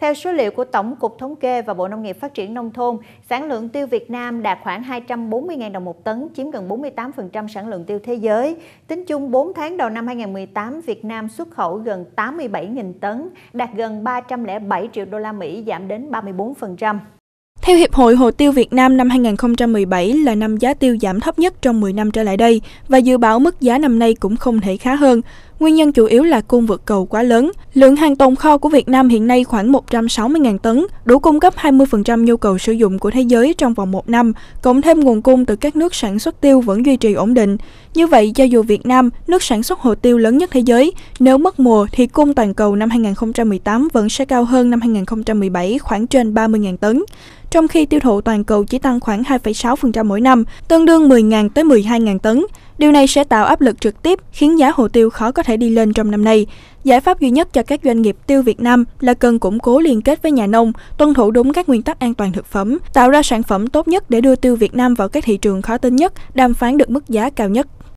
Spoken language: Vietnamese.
Theo số liệu của Tổng cục Thống kê và Bộ Nông nghiệp Phát triển Nông thôn, sản lượng tiêu Việt Nam đạt khoảng 240.000 đồng một tấn, chiếm gần 48% sản lượng tiêu thế giới. Tính chung 4 tháng đầu năm 2018, Việt Nam xuất khẩu gần 87.000 tấn, đạt gần 307 triệu đô la Mỹ, giảm đến 34%. Theo Hiệp hội Hồ tiêu Việt Nam năm 2017 là năm giá tiêu giảm thấp nhất trong 10 năm trở lại đây và dự báo mức giá năm nay cũng không thể khá hơn. Nguyên nhân chủ yếu là cung vượt cầu quá lớn. Lượng hàng tồn kho của Việt Nam hiện nay khoảng 160.000 tấn, đủ cung cấp 20% nhu cầu sử dụng của thế giới trong vòng một năm, cộng thêm nguồn cung từ các nước sản xuất tiêu vẫn duy trì ổn định. Như vậy, cho dù Việt Nam, nước sản xuất hồ tiêu lớn nhất thế giới, nếu mất mùa thì cung toàn cầu năm 2018 vẫn sẽ cao hơn năm 2017 khoảng trên 30.000 tấn trong khi tiêu thụ toàn cầu chỉ tăng khoảng 2,6% mỗi năm, tương đương 10.000 tới 12.000 tấn. Điều này sẽ tạo áp lực trực tiếp khiến giá hồ tiêu khó có thể đi lên trong năm nay. Giải pháp duy nhất cho các doanh nghiệp tiêu Việt Nam là cần củng cố liên kết với nhà nông, tuân thủ đúng các nguyên tắc an toàn thực phẩm, tạo ra sản phẩm tốt nhất để đưa tiêu Việt Nam vào các thị trường khó tính nhất, đàm phán được mức giá cao nhất.